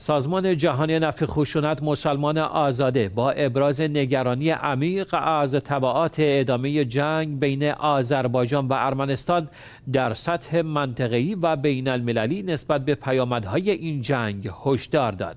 سازمان جهانی نفع خشونت مسلمان آزاده با ابراز نگرانی عمیق از طبعات ادامه جنگ بین آذربایجان و ارمنستان در سطح منطقه‌ای و بین المللی نسبت به پیامدهای این جنگ هشدار داد.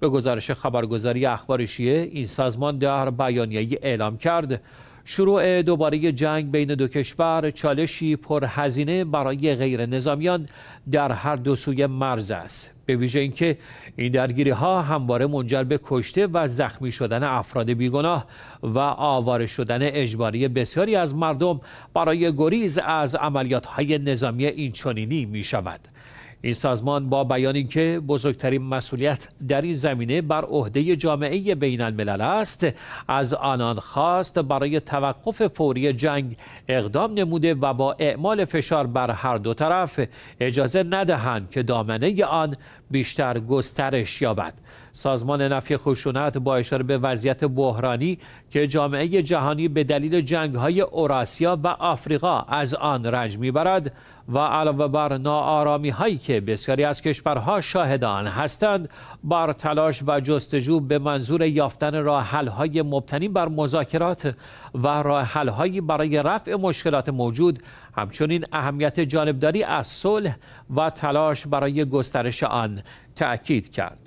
به گزارش خبرگزاری اخبار شیعه این سازمان در بیانیه اعلام کرد شروع دوباره جنگ بین دو کشور چالشی هزینه برای غیر نظامیان در هر دو سوی مرز است به ویژه اینکه این درگیری ها همواره منجر به کشته و زخمی شدن افراد بیگناه و آواره شدن اجباری بسیاری از مردم برای گریز از عملیات های نظامی اینچنینی می شود این سازمان با بیان که بزرگترین مسئولیت در این زمینه بر عهده جامعه بین الملل است از آنان خواست برای توقف فوری جنگ اقدام نموده و با اعمال فشار بر هر دو طرف اجازه ندهند که دامنه آن بیشتر گسترش یابد سازمان نفی خشونت با اشاره به وضعیت بحرانی که جامعه جهانی به دلیل جنگهای اوراسیا و آفریقا از آن رنج میبرد و علاوه بر ناآرامی هایی که بسیاری از کشورها شاهد آن هستند بر تلاش و جستجو به منظور یافتن راه های مبتنی بر مذاکرات و راه هایی برای رفع مشکلات موجود همچنین اهمیت جانبداری از صلح و تلاش برای گسترش آن تأکید کرد